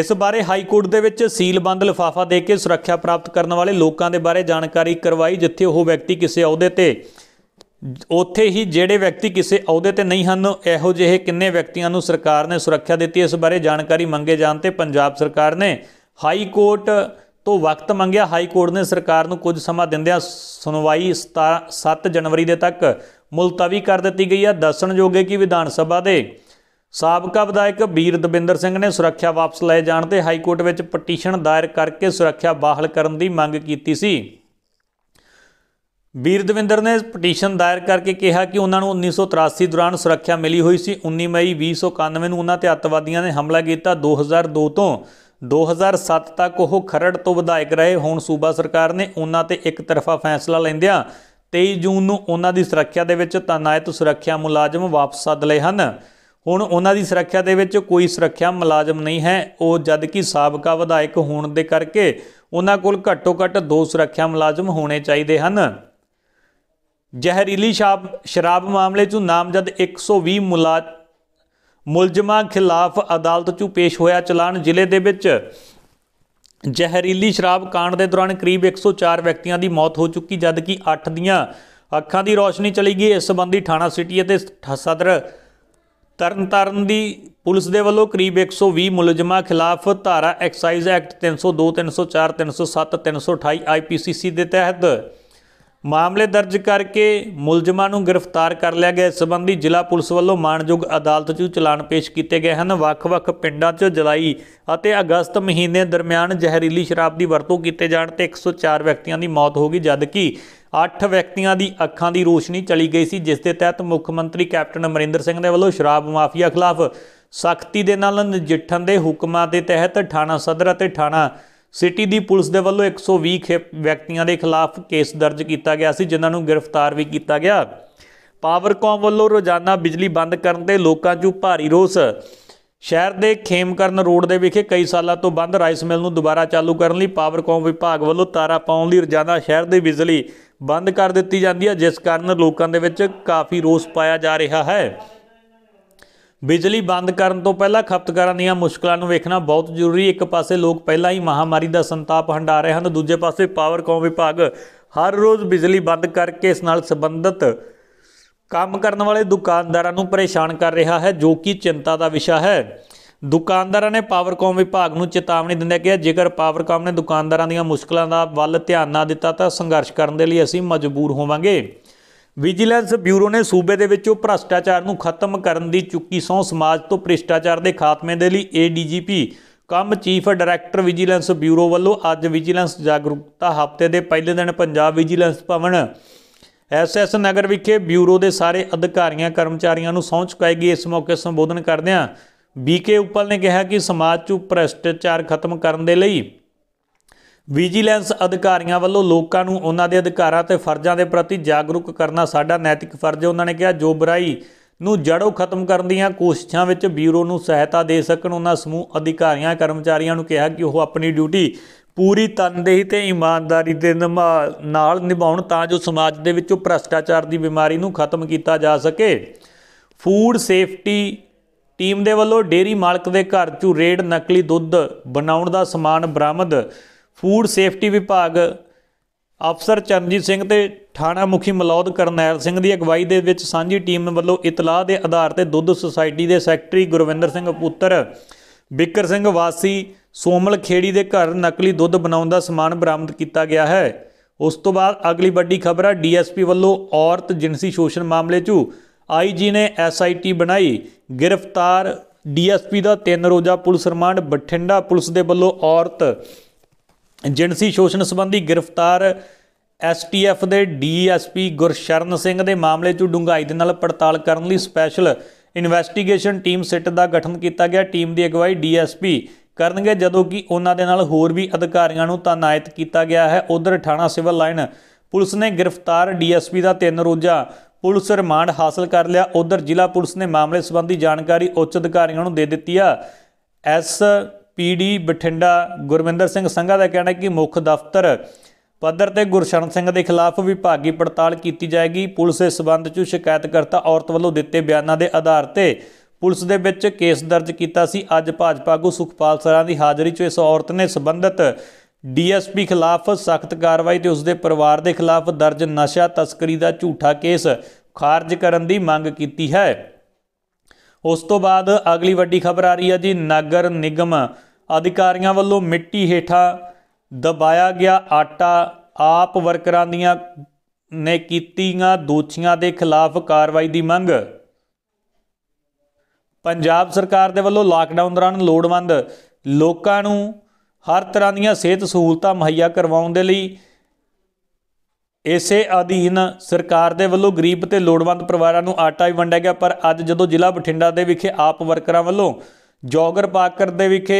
Speaker 1: ਇਸ ਬਾਰੇ ਹਾਈ ਕੋਰਟ ਦੇ ਵਿੱਚ ਸੀਲਬੰਦ ਲਿਫਾਫਾ ਦੇ ਕੇ ਸੁਰੱਖਿਆ ਪ੍ਰਾਪਤ ਕਰਨ ਵਾਲੇ ਲੋਕਾਂ ਦੇ ਬਾਰੇ ਜਾਣਕਾਰੀ ਕਰਵਾਈ ਜਿੱਥੇ ਉਹ ਵਿਅਕਤੀ ਕਿਸੇ ਅਹੁਦੇ ਤੇ ਉੱਥੇ ਹੀ ਜਿਹੜੇ ਵਿਅਕਤੀ ਕਿਸੇ ਅਹੁਦੇ ਤੇ ਨਹੀਂ ਹਨ ਇਹੋ ਜਿਹੇ ਕਿੰਨੇ ਵਿਅਕਤੀਆਂ ਨੂੰ ਸਰਕਾਰ ਨੇ ਸੁਰੱਖਿਆ ਦਿੱਤੀ ਇਸ ਬਾਰੇ ਜਾਣਕਾਰੀ ਮੰਗੇ ਜਾਣ ਤੇ ਪੰਜਾਬ ਸਰਕਾਰ ਨੇ ਹਾਈ ਕੋਰਟ ਤੋਂ ਵਕਤ ਮੰਗਿਆ ਹਾਈ ਕੋਰਟ ਨੇ ਸਰਕਾਰ ਨੂੰ ਕੁਝ ਸਮਾਂ ਦਿੰਦਿਆਂ ਸੁਣਵਾਈ 7 ਜਨਵਰੀ ਦੇ ਤੱਕ ਮੁਲਤਵੀ ਕਰ ਦਿੱਤੀ ਗਈ ਹੈ ਦੱਸਣਯੋਗ ਹੈ ਕਿ ਵਿਧਾਨ ਸਭਾ ਦੇ ਸਾਬਕਾ ਵਿਧਾਇਕ ਵੀਰ ਦਵਿੰਦਰ ਸਿੰਘ ਨੇ ਸੁਰੱਖਿਆ ਵਾਪਸ ਲਏ ਜਾਣ ਤੇ ਹਾਈ ਕੋਰਟ ਵਿੱਚ ਪਟੀਸ਼ਨ ਦਾਇਰ ਕਰਕੇ ਸੁਰੱਖਿਆ ਬਹਾਲ ਕਰਨ ਦੀ ਮੰਗ ਕੀਤੀ ਸੀ ਵੀਰ ਦਵਿੰਦਰ ਨੇ ਪਟੀਸ਼ਨ ਦਾਇਰ ਕਰਕੇ ਕਿਹਾ ਕਿ ਉਹਨਾਂ ਨੂੰ 1983 ਦੌਰਾਨ ਸੁਰੱਖਿਆ ਮਿਲੀ ਹੋਈ ਸੀ 19 ਮਈ 2091 ਨੂੰ ਉਹਨਾਂ ਤੇ ਅੱਤਵਾਦੀਆਂ ਨੇ ਹਮਲਾ ਕੀਤਾ 2002 ਤੋਂ 2007 ਤੱਕ ਉਹ ਖਰੜ ਤੋਂ ਵਿਧਾਇਕ ਰਹੇ ਹੁਣ ਸੂਬਾ ਸਰਕਾਰ ਨੇ ਉਹਨਾਂ ਤੇ ਇੱਕ ਤਰਫਾ ਫੈਸਲਾ ਲੈਂਦਿਆਂ 23 ਜੂਨ ਨੂੰ ਉਹਨਾਂ ਦੀ ਸੁਰੱਖਿਆ ਦੇ ਵਿੱਚ ਤਨਾਇਤ ਸੁਰੱਖਿਆ ਮੁਲਾਜ਼ਮ ਵਾਪਸ ਸੱਦ ਲਏ ਹਨ ਹੁਣ ਉਹਨਾਂ ਦੀ ਸੁਰੱਖਿਆ ਦੇ ਵਿੱਚ ਕੋਈ ਸੁਰੱਖਿਆ ਮੁਲਾਜ਼ਮ ਨਹੀਂ ਹੈ ਉਹ ਜਦ ਕਿ ਸਾਬਕਾ ਵਿਧਾਇਕ ਹੋਣ ਦੇ ਕਰਕੇ ਉਹਨਾਂ ਕੋਲ ਘੱਟੋ-ਘੱਟ ਦੋ ਸੁਰੱਖਿਆ ਮੁਲਾਜ਼ਮ ਹੋਣੇ ਚਾਹੀਦੇ ਹਨ ਜ਼ਹਿਰੀਲੀ ਸ਼ਾਬ ਸ਼ਰਾਬ ਮਾਮਲੇ 'ਚ ਨਾਮਜ਼ਦ 120 ਮੁਲਜ਼ਮਾਂ ਖਿਲਾਫ ਅਦਾਲਤ 'ਚ ਪੇਸ਼ ਹੋਇਆ ਚਲਾਨ ਜ਼ਿਲ੍ਹੇ ਦੇ ਵਿੱਚ ਜ਼ਹਿਰੀਲੀ ਸ਼ਰਾਬ ਕਾਂਡ ਦੇ ਦੌਰਾਨ ਕਰੀਬ 104 ਵਿਅਕਤੀਆਂ ਦੀ ਮੌਤ ਹੋ ਚੁੱਕੀ ਜਦਕਿ 8 ਦੀਆਂ ਅੱਖਾਂ ਦੀ ਰੋਸ਼ਨੀ ਚਲੀ ਗਈ ਇਸ ਸੰਬੰਧੀ ਥਾਣਾ ਸਿਟੀ ਅਤੇ ਸਦਰ ਤਰਨਤਾਰਨ ਦੀ ਪੁਲਿਸ ਦੇ ਵੱਲੋਂ ਕਰੀਬ 120 ਮੁਲਜ਼ਮਾਂ ਖਿਲਾਫ ਧਾਰਾ ਐਕਸਾਈਜ਼ ਐਕਟ 302 304 307 328 ਆਈਪੀਸੀਸੀ ਦੇ ਤਹਿਤ ਮਾਮਲੇ ਦਰਜ ਕਰਕੇ ਮੁਲਜ਼ਮਾਂ ਨੂੰ ਗ੍ਰਿਫਤਾਰ ਕਰ ਲਿਆ ਗਿਆ ਇਸ ਸੰਬੰਧੀ ਜ਼ਿਲ੍ਹਾ ਪੁਲਿਸ ਵੱਲੋਂ ਮਾਨਯੋਗ ਅਦਾਲਤ 'ਚ ਚਲਾਨ ਪੇਸ਼ ਕੀਤੇ ਗਏ ਹਨ ਵੱਖ-ਵੱਖ ਪਿੰਡਾਂ 'ਚ ਜੁਲਾਈ ਅਤੇ ਅਗਸਤ ਮਹੀਨੇ ਦਰਮਿਆਨ ਜ਼ਹਿਰੀਲੀ ਸ਼ਰਾਬ ਦੀ ਵਰਤੋਂ ਕੀਤੇ ਜਾਣ ਤੇ 104 ਵਿਅਕਤੀਆਂ ਦੀ ਮੌਤ ਹੋ ਗਈ ਜਦਕਿ 8 ਵਿਅਕਤੀਆਂ ਦੀ ਅੱਖਾਂ ਦੀ ਰੋਸ਼ਨੀ ਚਲੀ ਗਈ ਸੀ ਜਿਸ ਦੇ ਤਹਿਤ ਮੁੱਖ ਮੰਤਰੀ ਕੈਪਟਨ ਅਮਰਿੰਦਰ ਸਿੰਘ ਦੇ ਵੱਲੋਂ ਸ਼ਰਾਬ ਮਾਫੀਆ ਖਿਲਾਫ ਸਖਤੀ ਦੇ ਨਾਲ ਨਜਿੱਠਣ ਦੇ ਹੁਕਮਾਂ ਦੇ ਤਹਿਤ ਥਾਣਾ ਸਦਰ ਅਤੇ ਥਾਣਾ ਸਿਟੀ ਦੀ ਪੁਲਿਸ ਦੇ ਵੱਲੋਂ 120 ਵਿਅਕਤੀਆਂ ਦੇ ਖਿਲਾਫ ਕੇਸ ਦਰਜ ਕੀਤਾ ਗਿਆ ਸੀ ਜਿਨ੍ਹਾਂ ਨੂੰ ਗ੍ਰਿਫਤਾਰ ਵੀ ਕੀਤਾ ਗਿਆ ਪਾਵਰਕਾਮ ਵੱਲੋਂ ਰੋਜ਼ਾਨਾ ਬਿਜਲੀ ਬੰਦ ਕਰਨ ਤੇ ਲੋਕਾਂ 'ਚ ਭਾਰੀ ਰੋਸ ਸ਼ਹਿਰ ਦੇ ਖੇਮਕਰਨ ਰੋਡ ਦੇ ਵਿਖੇ ਕਈ ਸਾਲਾਂ ਤੋਂ ਬੰਦ ਰਾਈਸ ਮਿਲ ਨੂੰ ਦੁਬਾਰਾ ਚਾਲੂ ਕਰਨ ਲਈ ਪਾਵਰਕਾਮ ਵਿਭਾਗ ਵੱਲੋਂ ਤਾਰਾ ਪਾਉਣ ਲਈ ਰੋਜ਼ਾਨਾ ਸ਼ਹਿਰ ਦੀ ਬਿਜਲੀ ਬੰਦ ਕਰ ਦਿੱਤੀ ਜਾਂਦੀ ਹੈ ਜਿਸ ਕਾਰਨ ਲੋਕਾਂ ਦੇ ਵਿੱਚ ਕਾਫੀ ਰੋਸ ਪਾਇਆ ਜਾ ਰਿਹਾ ਹੈ ਬਿਜਲੀ ਬੰਦ ਕਰਨ ਤੋਂ ਪਹਿਲਾਂ ਖਪਤਕਾਰਾਂ ਦੀਆਂ ਮੁਸ਼ਕਲਾਂ ਨੂੰ ਵੇਖਣਾ ਬਹੁਤ ਜ਼ਰੂਰੀ ਇੱਕ ਪਾਸੇ ਲੋਕ ਪਹਿਲਾਂ ਹੀ ਮਹਾਮਾਰੀ ਦਾ ਸੰਤਾਪ ਹੰਡਾ ਰਹੇ ਹਨ ਦੂਜੇ ਪਾਸੇ ਪਾਵਰ ਪਾਵਰਕੌਮ ਵਿਭਾਗ ਹਰ ਰੋਜ਼ ਬਿਜਲੀ ਬੰਦ ਕਰਕੇ ਇਸ ਨਾਲ ਸੰਬੰਧਿਤ ਕੰਮ ਕਰਨ ਵਾਲੇ ਦੁਕਾਨਦਾਰਾਂ ਨੂੰ ਪਰੇਸ਼ਾਨ ਕਰ ਰਿਹਾ ਹੈ ਜੋ ਕਿ ਚਿੰਤਾ ਦਾ ਵਿਸ਼ਾ ਹੈ ਦੁਕਾਨਦਾਰਾਂ ਨੇ ਪਾਵਰ ਪਾਵਰਕੌਮ ਵਿਭਾਗ ਨੂੰ ਚੇਤਾਵਨੀ ਦਿੰਦਿਆਂ ਕਿਹਾ ਜੇਕਰ ਪਾਵਰ ਪਾਵਰਕੌਮ ਨੇ ਦੁਕਾਨਦਾਰਾਂ ਦੀਆਂ ਮੁਸ਼ਕਲਾਂ ਦਾ ਵੱਲ ਧਿਆਨ ਨਾ ਦਿੱਤਾ ਤਾਂ ਸੰਘਰਸ਼ ਕਰਨ ਦੇ ਲਈ ਅਸੀਂ ਮਜਬੂਰ ਹੋਵਾਂਗੇ ਵਿਜੀਲੈਂਸ ਬਿਊਰੋ ਨੇ ਸੂਬੇ ਦੇ ਵਿੱਚੋਂ ਭ੍ਰਸ਼ਟਾਚਾਰ ਨੂੰ ਖਤਮ ਕਰਨ ਦੀ ਚੁੱਕੀ ਸੌ ਸਮਾਜ ਤੋਂ ਭ੍ਰਿਸ਼ਟਾਚਾਰ ਦੇ ਖਾਤਮੇ ਦੇ ਲਈ ADGP cum chief director vigilance bureau ਵੱਲੋਂ ਅੱਜ ਵਿਜੀਲੈਂਸ ਜਾਗਰੂਕਤਾ ਹਫ਼ਤੇ ਦੇ ਪਹਿਲੇ ਦਿਨ ਪੰਜਾਬ ਵਿਜੀਲੈਂਸ ਭਵਨ ਐਸਐਸ ਨਗਰ ਵਿਖੇ ਬਿਊਰੋ ਦੇ ਸਾਰੇ ਅਧਿਕਾਰੀਆਂ ਕਰਮਚਾਰੀਆਂ ਨੂੰ ਸਹੁੰ ਚੁਕਾਈ ਗਈ ਇਸ ਮੌਕੇ ਸੰਬੋਧਨ ਕਰਦਿਆਂ ਬੀਕੇ ਉੱਪਲ ਨੇ ਕਿਹਾ ਕਿ ਸਮਾਜ 'ਚ ਭ੍ਰਿਸ਼ਟਾਚਾਰ ਖਤਮ ਕਰਨ ਦੇ ਲਈ ਵਿਜੀਲੈਂਸ ਅਧਿਕਾਰੀਆਂ ਵੱਲੋਂ ਲੋਕਾਂ ਨੂੰ ਉਹਨਾਂ ਦੇ ਅਧਿਕਾਰਾਂ ਤੇ ਫਰਜ਼ਾਂ ਦੇ ਪ੍ਰਤੀ ਜਾਗਰੂਕ ਕਰਨਾ ਸਾਡਾ ਨੈਤਿਕ ਫਰਜ਼ ਹੈ ਉਹਨਾਂ ਨੇ ਕਿਹਾ ਜੋ ਬੁਰਾਈ ਨੂੰ ਜੜੋਂ ਖਤਮ ਕਰਨ ਦੀਆਂ ਕੋਸ਼ਿਸ਼ਾਂ ਵਿੱਚ ਬਿਊਰੋ ਨੂੰ ਸਹਾਇਤਾ ਦੇ ਸਕਣ ਉਹਨਾਂ ਸਮੂਹ ਅਧਿਕਾਰੀਆਂ ਕਰਮਚਾਰੀਆਂ ਨੂੰ ਕਿਹਾ ਕਿ ਉਹ ਆਪਣੀ ਡਿਊਟੀ ਪੂਰੀ ਤਨਦੇਹੀ ਤੇ ਇਮਾਨਦਾਰੀ ਦੇ ਨਾਲ ਨਿਭਾਉਣ ਤਾਂ ਜੋ ਸਮਾਜ ਦੇ ਵਿੱਚੋਂ ਭ੍ਰਸ਼ਟਾਚਾਰ ਦੀ ਬਿਮਾਰੀ ਨੂੰ ਖਤਮ ਕੀਤਾ ਜਾ ਸਕੇ ਫੂਡ ਸੇਫਟੀ ਟੀਮ ਦੇ ਵੱਲੋਂ ਡੇਰੀ ਮਾਲਕ ਦੇ ਘਰ ਚੋਂ ਰੇਡ ਨਕਲੀ ਦੁੱਧ ਬਣਾਉਣ ਦਾ ਸਮਾਨ ਬਰਾਮਦ ਫੂਡ ਸੇਫਟੀ ਵਿਭਾਗ ਅਫਸਰ ਚਰਨਜੀਤ ਸਿੰਘ ਤੇ ਥਾਣਾ ਮੁਖੀ ਮਲੌਦ ਕਰਨੈਲ ਸਿੰਘ ਦੀ ਅਗਵਾਈ ਦੇ ਵਿੱਚ ਸਾਂਝੀ ਟੀਮ ਵੱਲੋਂ ਇਤਲਾਹ ਦੇ ਆਧਾਰ ਤੇ ਦੁੱਧ ਸੁਸਾਇਟੀ ਦੇ ਸੈਕਟਰੀ ਗੁਰਵਿੰਦਰ ਸਿੰਘ ਪੁੱਤਰ ਬਿੱਕਰ ਸਿੰਘ ਵਾਸੀ ਸੋਮਲ ਖੇੜੀ ਦੇ ਘਰ ਨਕਲੀ ਦੁੱਧ ਬਣਾਉਣ ਦਾ ਸਮਾਨ ਬਰਾਮਦ ਕੀਤਾ ਗਿਆ ਹੈ ਉਸ ਤੋਂ ਬਾਅਦ ਅਗਲੀ ਵੱਡੀ ਖਬਰ ਹੈ ਡੀਐਸਪੀ ਵੱਲੋਂ ਔਰਤ ਜਿੰਸੀ ਸ਼ੋਸ਼ਣ ਮਾਮਲੇ 'ਚ ਆਈਜੀ ਨੇ ਐਸਆਈਟੀ ਬਣਾਈ ਗ੍ਰਿਫਤਾਰ ਡੀਐਸਪੀ ਦਾ ਤਿੰਨ ਰੋਜ਼ਾ ਪੁਲਿਸ ਰਿਮਾਂਡ ਬਠਿੰਡਾ ਪੁਲਿਸ ਦੇ ਵੱਲੋਂ ਔਰਤ ਜਿੰਸੀ ਸ਼ੋਸ਼ਣ ਸੰਬੰਧੀ ਗ੍ਰਿਫਤਾਰ ਐਸਟੀਐਫ ਦੇ ਡੀਐਸਪੀ ਗੁਰਸ਼ਰਨ ਸਿੰਘ ਦੇ ਮਾਮਲੇ 'ਚ ਡੁੰਗਾਈ ਦੇ ਨਾਲ ਪੜਤਾਲ ਕਰਨ ਲਈ ਸਪੈਸ਼ਲ ਇਨਵੈਸਟੀਗੇਸ਼ਨ ਟੀਮ ਸਿੱਟ ਦਾ ਗਠਨ ਕੀਤਾ ਗਿਆ ਟੀਮ ਦੀ ਅਗਵਾਈ ਡੀਐਸਪੀ ਕਰਨਗੇ ਜਦੋਂ ਕਿ ਉਹਨਾਂ ਦੇ ਨਾਲ ਹੋਰ ਵੀ ਅਧਿਕਾਰੀਆਂ ਨੂੰ ਤਾਇਨਾਤ ਕੀਤਾ ਗਿਆ ਹੈ ਉਧਰ ਠਾਣਾ ਸਿਵਲ ਲਾਈਨ ਪੁਲਿਸ ਨੇ ਗ੍ਰਿਫਤਾਰ ਡੀਐਸਪੀ ਦਾ ਤਿੰਨ ਰੋਜ਼ਾ ਪੁਲਿਸ ਰਿਮਾਂਡ ਹਾਸਲ ਕਰ ਲਿਆ ਉਧਰ ਜ਼ਿਲ੍ਹਾ ਪੁਲਿਸ ਨੇ ਮਾਮਲੇ ਸੰਬੰਧੀ ਜਾਣਕਾਰੀ ਉੱਚ ਅਧਿਕਾਰੀਆਂ ਨੂੰ ਦੇ ਦਿੱਤੀ ਆ ਐਸ ਪੀਡੀ ਬਠਿੰਡਾ ਗੁਰਵਿੰਦਰ ਸਿੰਘ ਸੰਘਾ ਦਾ ਕਹਿਣਾ ਕਿ ਮੁੱਖ ਦਫ਼ਤਰ ਪੱਧਰ ਤੇ ਗੁਰਸ਼ਰਨ ਸਿੰਘ ਦੇ ਖਿਲਾਫ ਵਿਭਾਗੀ ਪੜਤਾਲ ਕੀਤੀ ਜਾਏਗੀ ਪੁਲਿਸ ਇਸ ਸਬੰਧ 'ਚ ਸ਼ਿਕਾਇਤਕਰਤਾ ਔਰਤ ਵੱਲੋਂ ਦਿੱਤੇ ਬਿਆਨਾਂ ਦੇ ਆਧਾਰ ਤੇ ਪੁਲਿਸ ਦੇ ਵਿੱਚ ਕੇਸ ਦਰਜ ਕੀਤਾ ਸੀ ਅੱਜ ਭਾਜਪਾ ਆਗੂ ਸੁਖਪਾਲ ਸਰਾਂ ਦੀ ਹਾਜ਼ਰੀ 'ਚ ਇਸ ਔਰਤ ਨੇ ਸਬੰਧਤ ਡੀਐਸਪੀ ਖਿਲਾਫ ਸਖਤ ਕਾਰਵਾਈ ਤੇ ਉਸ ਦੇ ਪਰਿਵਾਰ ਦੇ ਖਿਲਾਫ ਦਰਜ ਨਸ਼ਾ ਤਸਕਰੀ ਦਾ ਝੂਠਾ ਕੇਸ ਖਾਰਜ ਕਰਨ ਦੀ ਮੰਗ ਕੀਤੀ ਹੈ ਉਸ ਤੋਂ ਬਾਅਦ ਅਗਲੀ ਵੱਡੀ ਖਬਰ ਆ ਰਹੀ ਹੈ ਜੀ ਨਗਰ ਨਿਗਮ ਅਧਿਕਾਰੀਆਂ ਵੱਲੋਂ ਮਿੱਟੀ ਹੇਠਾਂ ਦਬਾਇਆ ਗਿਆ ਆਟਾ ਆਪ ਵਰਕਰਾਂ ਦੀਆਂ ਨੇ ਕੀਤੀਆਂ ਦੋਸ਼ੀਆਂ ਦੇ ਖਿਲਾਫ ਕਾਰਵਾਈ ਦੀ ਮੰਗ ਪੰਜਾਬ ਸਰਕਾਰ ਦੇ ਵੱਲੋਂ ਲਾਕਡਾਊਨ ਦੌਰਾਨ ਲੋੜਵੰਦ ਲੋਕਾਂ ਨੂੰ ਹਰ ਤਰ੍ਹਾਂ ਦੀਆਂ ਸਿਹਤ ਸਹੂਲਤਾਂ ਮੁਹੱਈਆ ਕਰਵਾਉਣ ਦੇ ਲਈ ਇਸੇ ਅਧੀਨ ਸਰਕਾਰ ਦੇ ਵੱਲੋਂ ਗਰੀਬ ਤੇ ਲੋੜਵੰਦ ਪਰਿਵਾਰਾਂ ਨੂੰ ਆਟਾ ਵੀ ਵੰਡਿਆ ਗਿਆ ਪਰ ਅੱਜ ਜਦੋਂ ਜ਼ਿਲ੍ਹਾ ਬਠਿੰਡਾ ਦੇ ਵਿਖੇ ਆਪ ਵਰਕਰਾਂ ਵੱਲੋਂ ਜੋਗਰ ਪਾਕਰ ਦੇ ਵਿਖੇ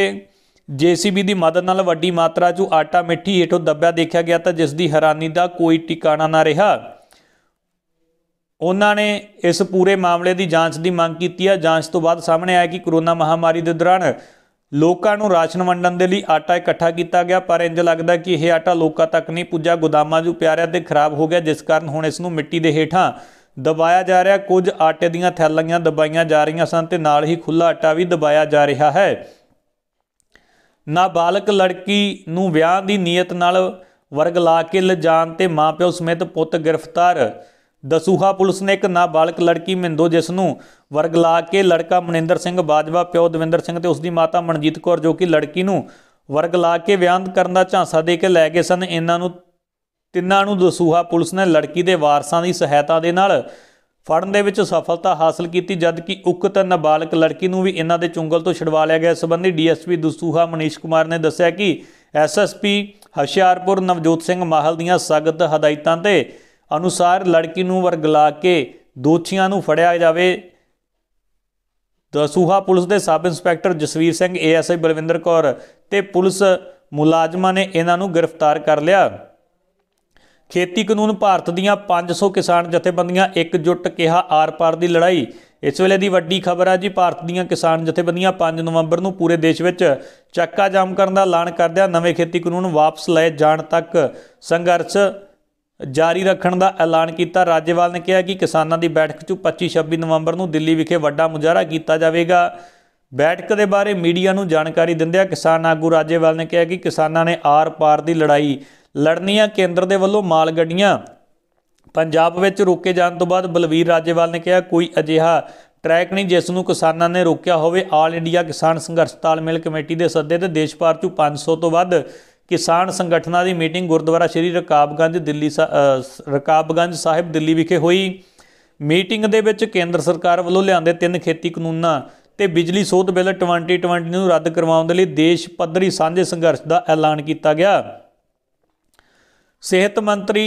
Speaker 1: ਜੀਸੀਬੀ ਦੀ ਮਦਦ ਨਾਲ ਵੱਡੀ ਮਾਤਰਾ 'ਚ ਆਟਾ ਮਿੱਠੀ ਏਟੋ ਦੱਬਿਆ ਦੇਖਿਆ ਗਿਆ ਤਾਂ ਜਿਸ ਦੀ ਹੈਰਾਨੀ ਦਾ ਕੋਈ ਟਿਕਾਣਾ ਨਾ ਰਿਹਾ ਉਹਨਾਂ ਨੇ ਇਸ ਪੂਰੇ ਮਾਮਲੇ ਦੀ ਜਾਂਚ ਦੀ ਮੰਗ ਕੀਤੀ ਹੈ ਜਾਂਚ ਤੋਂ ਬਾਅਦ ਸਾਹਮਣੇ ਆਇਆ ਕਿ ਕਰੋਨਾ ਮਹਾਮਾਰੀ ਦੇ ਦੌਰਾਨ ਲੋਕਾਂ ਨੂੰ ਰਾਸ਼ਨ ਵੰਡਣ ਦੇ ਲਈ ਆਟਾ ਇਕੱਠਾ ਕੀਤਾ ਗਿਆ ਪਰ ਇੰਜ ਲੱਗਦਾ ਕਿ ਇਹ ਆਟਾ ਲੋਕਾਂ ਤੱਕ ਨਹੀਂ ਪੁੱਜਾ ਗੋਦਾਮਾਂ ਜੂ ਪਿਆਰਿਆ ਤੇ ਖਰਾਬ ਹੋ ਗਿਆ ਜਿਸ ਕਾਰਨ ਹੁਣ ਇਸ ਨੂੰ ਮਿੱਟੀ ਦੇ ਹੇਠਾਂ ਦਬਾਇਆ ਜਾ ਰਿਹਾ ਕੁਝ ਆਟੇ ਦੀਆਂ ਥੈਲੀਆਂ ਦਬਾਈਆਂ ਜਾ ਰਹੀਆਂ ਸਨ ਤੇ ਨਾਲ ਹੀ ਖੁੱਲਾ ਆਟਾ ਵੀ ਦਬਾਇਆ ਜਾ ਰਿਹਾ ਹੈ ਨਾ ਬਾਲਕ ਲੜਕੀ ਨੂੰ ਵਿਆਹ ਦੀ ਨੀਅਤ ਨਾਲ ਵਰਗ ਲਾ ਕੇ ਲਿਜਾਣ ਤੇ ਮਾਪਿਓ ਸਮੇਤ ਪੁੱਤ ਗ੍ਰਿਫਤਾਰ ਦਸੂਹਾ ਪੁਲਿਸ ਨੇ ਇੱਕ ਨਾਬਾਲਕ ਲੜਕੀ ਮਿੰਦੋ ਜਿਸ ਨੂੰ ਵਰਗਲਾ ਕੇ ਲੜਕਾ ਮਨਿੰਦਰ ਸਿੰਘ ਬਾਜਵਾ ਪਿਓ ਦਵਿੰਦਰ ਸਿੰਘ ਤੇ ਉਸ ਦੀ ਮਾਤਾ ਮਨਜੀਤ ਕੌਰ ਜੋ ਕਿ ਲੜਕੀ ਨੂੰ ਵਰਗਲਾ ਕੇ ਵਿਆਹ ਕਰਨ ਦਾ ਝਾਂਸਾ ਦੇ ਕੇ ਲੈ ਗਏ ਸਨ ਇਹਨਾਂ ਨੂੰ ਤਿੰਨਾਂ ਨੂੰ ਦਸੂਹਾ ਪੁਲਿਸ ਨੇ ਲੜਕੀ ਦੇ ਵਾਰਸਾਂ ਦੀ ਸਹਾਇਤਾ ਦੇ ਨਾਲ ਫੜਨ ਦੇ ਵਿੱਚ ਸਫਲਤਾ ਹਾਸਲ ਕੀਤੀ ਜਦਕਿ ਉਕਤ ਨਾਬਾਲਕ ਲੜਕੀ ਨੂੰ ਵੀ ਇਹਨਾਂ ਦੇ ਚੁੰਗਲ ਤੋਂ ਛਡਵਾ ਲਿਆ ਗਿਆ ਸਬੰਧੀ ਡੀਐਸਪੀ ਦਸੂਹਾ ਮਨੀਸ਼ ਕੁਮਾਰ ਨੇ ਦੱਸਿਆ ਕਿ ਐਸਐਸਪੀ ਹਸ਼ਿਆਰਪੁਰ ਨਵਜੋਤ ਸਿੰਘ ਮਾਹਲ ਦੀਆਂ ਸਖਤ ਹਦਾਇਤਾਂ ਤੇ ਅਨੁਸਾਰ ਲੜਕੀ ਨੂੰ ਵਰਗਲਾ ਕੇ ਦੋਸ਼ੀਆਂ ਨੂੰ ਫੜਿਆ ਜਾਵੇ ਦਸੂਹਾ ਪੁਲਿਸ ਦੇ sub inspector Jasvir Singh ASI Balwinder Kaur ਤੇ ਪੁਲਿਸ ਮੁਲਾਜ਼ਮਾਂ ਨੇ ਇਹਨਾਂ ਨੂੰ ਗ੍ਰਿਫਤਾਰ ਕਰ ਲਿਆ ਖੇਤੀ ਕਾਨੂੰਨ ਭਾਰਤ ਦੀਆਂ 500 ਕਿਸਾਨ ਜਥੇਬੰਦੀਆਂ ਇਕਜੁੱਟ ਕਿਹਾ ਆਰ-ਪਾਰ ਦੀ ਲੜਾਈ ਇਸ ਵੇਲੇ ਦੀ ਵੱਡੀ ਖਬਰ ਆ ਜੀ ਭਾਰਤ ਦੀਆਂ ਕਿਸਾਨ ਜਥੇਬੰਦੀਆਂ 5 ਨਵੰਬਰ ਨੂੰ ਪੂਰੇ ਦੇਸ਼ ਵਿੱਚ ਚੱਕਾ ਜਾਮ ਕਰਨ ਦਾ ਐਲਾਨ ਕਰਦਿਆਂ ਨਵੇਂ ਖੇਤੀ ਕਾਨੂੰਨ ਵਾਪਸ ਲਏ ਜਾਣ ਤੱਕ ਸੰਘਰਸ਼ ਜਾਰੀ ਰੱਖਣ ਦਾ ਐਲਾਨ ਕੀਤਾ ਰਾਜੇਵਾਲ ਨੇ ਕਿਹਾ ਕਿ ਕਿਸਾਨਾਂ ਦੀ ਬੈਠਕ 'ਚ 25-26 ਨਵੰਬਰ ਨੂੰ ਦਿੱਲੀ ਵਿਖੇ ਵੱਡਾ ਮੁਜ਼ਾਹਰਾ ਕੀਤਾ ਜਾਵੇਗਾ ਬੈਠਕ ਦੇ ਬਾਰੇ ਮੀਡੀਆ ਨੂੰ ਜਾਣਕਾਰੀ ਦਿੰਦਿਆਂ ਕਿਸਾਨ ਆਗੂ ਰਾਜੇਵਾਲ ਨੇ ਕਿਹਾ ਕਿ ਕਿਸਾਨਾਂ ਨੇ ਆਰ-ਪਾਰ ਦੀ ਲੜਾਈ ਲੜਨੀ ਆ ਕੇਂਦਰ ਦੇ ਵੱਲੋਂ ਮਾਲ ਗੱਡੀਆਂ ਪੰਜਾਬ ਵਿੱਚ ਰੋਕੇ ਜਾਣ ਤੋਂ ਬਾਅਦ ਬਲਵੀਰ ਰਾਜੇਵਾਲ ਨੇ ਕਿਹਾ ਕੋਈ ਅਜਿਹਾ ਟਰੈਕ ਨਹੀਂ ਜਿਸ ਨੂੰ ਕਿਸਾਨਾਂ ਨੇ ਰੋਕਿਆ ਹੋਵੇ ਆਲ ਇੰਡੀਆ ਕਿਸਾਨ ਸੰਘਰਸ਼ ਤਾਲਮੇਲ ਕਮੇਟੀ ਦੇ ਸੱਦੇ ਤੇ ਦੇਸ਼ ਭਰ 'ਚ 500 ਤੋਂ ਵੱਧ ਕਿਸਾਨ ਸੰਗਠਨਾਂ ਦੀ ਮੀਟਿੰਗ ਗੁਰਦੁਆਰਾ ਸ਼੍ਰੀ ਰਕਾਬਗੰਜ ਦਿੱਲੀ ਰਕਾਬਗੰਜ ਸਾਹਿਬ ਦਿੱਲੀ ਵਿਖੇ ਹੋਈ ਮੀਟਿੰਗ ਦੇ ਵਿੱਚ ਕੇਂਦਰ ਸਰਕਾਰ ਵੱਲੋਂ ਲਿਆਂਦੇ ਤਿੰਨ ਖੇਤੀ ਕਾਨੂੰਨਾਂ ਤੇ ਬਿਜਲੀ ਸੋਧ ਬਿੱਲ 2020 ਨੂੰ ਰੱਦ ਕਰਵਾਉਣ ਦੇ ਲਈ ਦੇਸ਼ ਪੱਧਰੀ ਸਾਂਝੇ ਸੰਘਰਸ਼ ਦਾ ਐਲਾਨ ਕੀਤਾ ਗਿਆ ਸਿਹਤ ਮੰਤਰੀ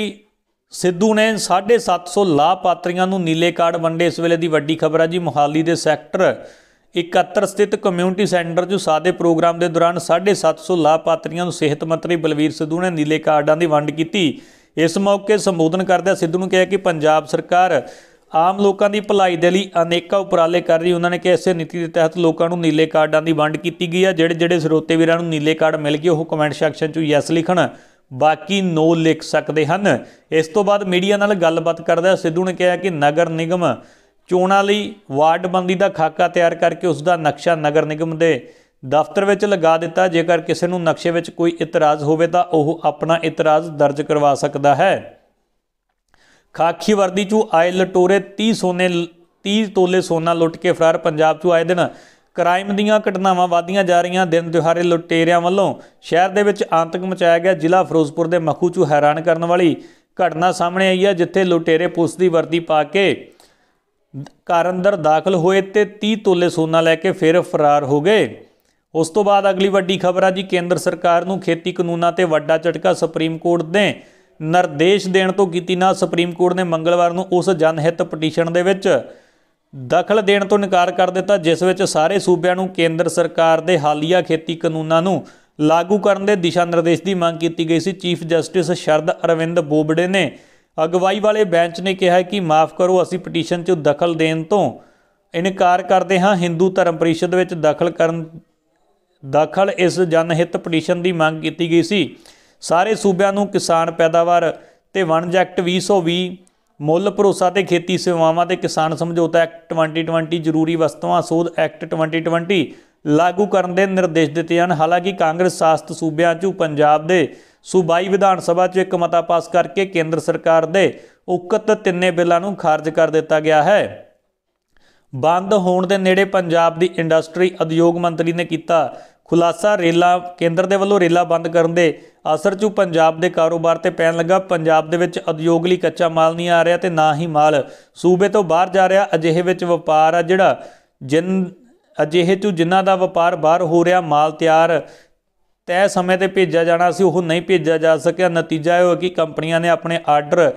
Speaker 1: ਸਿੱਧੂ ਨੇ 750 ਲਾਭਪਾਤਰੀਆਂ ਨੂੰ ਨੀਲੇ ਕਾਰਡ ਵੰਡੇ ਇਸ ਵੇਲੇ ਦੀ ਵੱਡੀ ਖਬਰ ਹੈ ਜੀ ਮੁਹਾਲੀ ਦੇ ਸੈਕਟਰ 71 ਸਥਿਤ ਕਮਿਊਨਿਟੀ ਸੈਂਟਰ ਸਾਦੇ ਪ੍ਰੋਗਰਾਮ ਦੇ ਦੌਰਾਨ 750 ਲਾਭਪਾਤਰੀਆਂ ਨੂੰ ਸਿਹਤ ਮੰਤਰੀ ਬਲਵੀਰ ਸਿੱਧੂ ਨੇ ਨੀਲੇ ਕਾਰਡਾਂ ਦੀ ਵੰਡ ਕੀਤੀ ਇਸ ਮੌਕੇ ਸੰਬੋਧਨ ਕਰਦਿਆਂ ਸਿੱਧੂ ਨੇ ਕਿਹਾ ਕਿ ਪੰਜਾਬ ਸਰਕਾਰ ਆਮ ਲੋਕਾਂ ਦੀ ਭਲਾਈ ਦੇ ਲਈ ਅਨੇਕਾਂ ਉਪਰਾਲੇ ਕਰ ਰਹੀ ਉਹਨਾਂ ਨੇ ਕਿ ਇਸੇ ਨੀਤੀ ਦੇ ਤਹਿਤ ਲੋਕਾਂ ਨੂੰ ਨੀਲੇ ਕਾਰਡਾਂ ਦੀ ਵੰਡ ਕੀਤੀ ਗਈ ਹੈ ਜਿਹੜੇ ਜਿਹੜੇ ਸਰੋਤੇ ਵੀਰਾਂ ਨੂੰ ਨੀਲੇ ਕਾਰਡ ਮਿਲ ਗਏ ਉਹ ਕਮੈਂਟ ਸੈਕਸ਼ਨ 'ਚ ਯੈਸ ਲਿਖਣ ਬਾਕੀ ਨੋ ਲਿਖ ਸਕਦੇ ਹਨ ਇਸ ਤੋਂ ਬਾਅਦ ਮੀਡੀਆ ਨਾਲ ਗੱਲਬਾਤ ਕਰਦਿਆਂ ਸਿੱਧੂ ਨੇ ਕਿਹਾ ਕਿ ਨਗਰ ਨਿਗਮ ਚੋਣਾਂ ਲਈ ਵਾਰਡਬੰਦੀ ਦਾ ਖਾਕਾ ਤਿਆਰ ਕਰਕੇ ਉਸ ਦਾ ਨਕਸ਼ਾ ਨਗਰ ਨਿਗਮ ਦੇ ਦਫ਼ਤਰ ਵਿੱਚ ਲਗਾ ਦਿੱਤਾ ਜੇਕਰ ਕਿਸੇ ਨੂੰ ਨਕਸ਼ੇ ਵਿੱਚ ਕੋਈ ਇਤਰਾਜ਼ ਹੋਵੇ ਤਾਂ ਉਹ ਆਪਣਾ ਇਤਰਾਜ਼ ਦਰਜ ਕਰਵਾ ਸਕਦਾ ਹੈ ਖਾਕੀ ਵਰਦੀ ਚੋਂ ਆਏ ਲਟੋਰੇ 30 ਸੋਨੇ 30 ਤੋਲੇ ਸੋਨਾ ਲੁੱਟ ਕੇ ਫਰਾਰ ਪੰਜਾਬ ਚੋਂ ਆਏ ਦਿਨ ਕ੍ਰਾਈਮ ਦੀਆਂ ਘਟਨਾਵਾਂ ਵਧੀਆਂ ਜਾ ਰਹੀਆਂ ਦਿਨ ਦਿਹਾਰੇ ਲੁਟੇਰਿਆਂ ਵੱਲੋਂ ਸ਼ਹਿਰ ਦੇ ਵਿੱਚ ਆਂਤਕ ਮਚਾਇਆ ਗਿਆ ਜ਼ਿਲ੍ਹਾ ਫਿਰੋਜ਼ਪੁਰ ਦੇ ਮਖੂ ਚੋਂ ਹੈਰਾਨ ਕਰਨ ਵਾਲੀ ਘਟਨਾ ਸਾਹਮਣੇ ਆਈ ਹੈ ਜਿੱਥੇ ਲੁਟੇਰੇ ਪੁਲਿਸ ਦੀ ਵਰਦੀ ਪਾ ਕੇ ਘਰ ਅੰਦਰ ਦਾਖਲ ਹੋਏ ਤੇ 30 ਤੋਲੇ ਸੋਨਾ ਲੈ ਕੇ ਫਿਰ ਫਰਾਰ ਹੋ ਗਏ ਉਸ ਤੋਂ ਬਾਅਦ ਅਗਲੀ ਵੱਡੀ ਖਬਰ ਆ ਜੀ ਕੇਂਦਰ ਸਰਕਾਰ ਨੂੰ ਖੇਤੀ ਕਾਨੂੰਨਾਂ ਤੇ ਵੱਡਾ ਝਟਕਾ ਸੁਪਰੀਮ ਕੋਰਟ ਦੇ ਨਿਰਦੇਸ਼ ਦੇਣ ਤੋਂ ਕੀਤੀ ਨਾ ਸੁਪਰੀਮ ਕੋਰਟ ਨੇ ਮੰਗਲਵਾਰ ਨੂੰ ਉਸ ਜਨਹਿਤ ਪਟੀਸ਼ਨ ਦੇ ਵਿੱਚ ਦਖਲ ਦੇਣ ਤੋਂ ਇਨਕਾਰ ਕਰ ਦਿੱਤਾ ਜਿਸ ਵਿੱਚ ਸਾਰੇ ਸੂਬਿਆਂ ਨੂੰ ਕੇਂਦਰ ਸਰਕਾਰ ਦੇ ਹਾਲੀਆ ਖੇਤੀ ਕਾਨੂੰਨਾਂ ਨੂੰ ਲਾਗੂ ਕਰਨ ਦੇ ਦਿਸ਼ਾ ਨਿਰਦੇਸ਼ ਦੀ ਮੰਗ ਕੀਤੀ ਗਈ ਸੀ ਚੀਫ ਜਸਟਿਸ ਸ਼ਰਦ ਅਰਵਿੰਦ ਬੋਬੜੇ ਨੇ ਅਗਵਾਈ ਵਾਲੇ ਬੈਂਚ ਨੇ ਕਿਹਾ ਕਿ ਮਾਫ ਕਰੋ ਅਸੀਂ ਪਟੀਸ਼ਨ 'ਚ ਦਖਲ ਦੇਣ ਤੋਂ ਇਨਕਾਰ ਕਰਦੇ ਹਾਂ ਹਿੰਦੂ ਧਰਮ ਪਰਿਸ਼ਦ ਵਿੱਚ ਦਖਲ ਕਰਨ ਦਖਲ ਇਸ ਜਨਹਿਤ ਪਟੀਸ਼ਨ ਦੀ ਮੰਗ ਕੀਤੀ ਗਈ ਸੀ ਸਾਰੇ ਸੂਬਿਆਂ ਨੂੰ ਕਿਸਾਨ ਪੈਦਾਵਾਰ ਤੇ ਵਣਜ ਐਕਟ 2020 ਮੁੱਲ ਭਰੋਸਾ ਤੇ ਖੇਤੀ ਸੇਵਾਵਾਂ ਤੇ ਕਿਸਾਨ ਸਮਝੌਤਾ ਐਕਟ 2020 ਜ਼ਰੂਰੀ ਵਸਤਾਂ ਸੋਧ ਐਕਟ 2020 ਲਾਗੂ ਕਰਨ ਦੇ ਨਿਰਦੇਸ਼ ਦਿੱਤੇ ਹਨ ਹਾਲਾਂਕਿ ਕਾਂਗਰਸ ਸ਼ਾਸਤ ਸੂਬਿਆਂ 'ਚ ਪੰਜਾਬ ਦੇ ਸੂਬਾਈ ਵਿਧਾਨ ਸਭਾ 'ਚ ਇੱਕ ਮਤਾ ਪਾਸ ਕਰਕੇ ਕੇਂਦਰ ਸਰਕਾਰ ਦੇ ਉਕਤ ਤਿੰਨੇ ਬਿੱਲਾਂ ਨੂੰ ਖਾਰਜ ਕਰ ਦਿੱਤਾ ਗਿਆ ਹੈ ਬੰਦ ਹੋਣ ਦੇ ਨੇੜੇ ਪੰਜਾਬ ਦੀ ਇੰਡਸਟਰੀ ਉਦਯੋਗ ਮੰਤਰੀ ਨੇ ਕੀਤਾ ਖੁਲਾਸਾ ਰੇਲਾ ਕੇਂਦਰ ਦੇ ਵੱਲੋਂ ਰੇਲਾ ਬੰਦ ਕਰਨ ਦੇ ਅਸਰ 'ਚੋਂ ਪੰਜਾਬ ਦੇ ਕਾਰੋਬਾਰ ਤੇ ਪੈਣ ਲੱਗਾ ਪੰਜਾਬ ਦੇ ਵਿੱਚ ਉਦਯੋਗ ਲਈ ਕੱਚਾ ਮਾਲ ਨਹੀਂ ਆ ਰਿਹਾ ਤੇ ਨਾ ਹੀ ਮਾਲ ਸੂਬੇ ਤੋਂ ਬਾਹਰ ਜਾ ਰਿਹਾ ਅਜਿਹੇ ਵਿੱਚ ਵਪਾਰ ਆ ਜਿਹੜਾ ਜਿਨ ਅਜਿਹੇ ਤੋਂ ਜਿਨ੍ਹਾਂ ਦਾ ਵਪਾਰ ਬਾਹਰ ਹੋ ਰਿਹਾ ਮਾਲ ਤਿਆਰ ਤੈ ਸਮੇਂ ਤੇ ਭੇਜਿਆ ਜਾਣਾ ਸੀ ਉਹ ਨਹੀਂ ਭੇਜਿਆ ਜਾ ਸਕਿਆ ਨਤੀਜਾ ਇਹ ਹੋਇਆ ਕਿ ਕੰਪਨੀਆਂ ਨੇ ਆਪਣੇ ਆਰਡਰ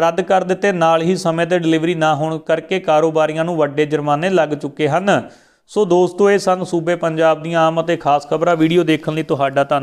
Speaker 1: ਰੱਦ ਕਰ ਦਿੱਤੇ ਨਾਲ ਹੀ ਸਮੇਂ ਤੇ ਡਿਲੀਵਰੀ ਨਾ ਹੋਣ ਕਰਕੇ ਕਾਰੋਬਾਰੀਆਂ ਨੂੰ ਵੱਡੇ ਜੁਰਮਾਨੇ ਲੱਗ ਚੁੱਕੇ ਹਨ ਸੋ ਦੋਸਤੋ ਇਹ ਸਨ ਸੂਬੇ ਪੰਜਾਬ ਦੀਆਂ ਆਮ ਅਤੇ ਖਾਸ ਖਬਰਾਂ ਵੀਡੀਓ ਦੇਖਣ ਲਈ ਤੁਹਾਡਾ ਧੰਨਵਾਦ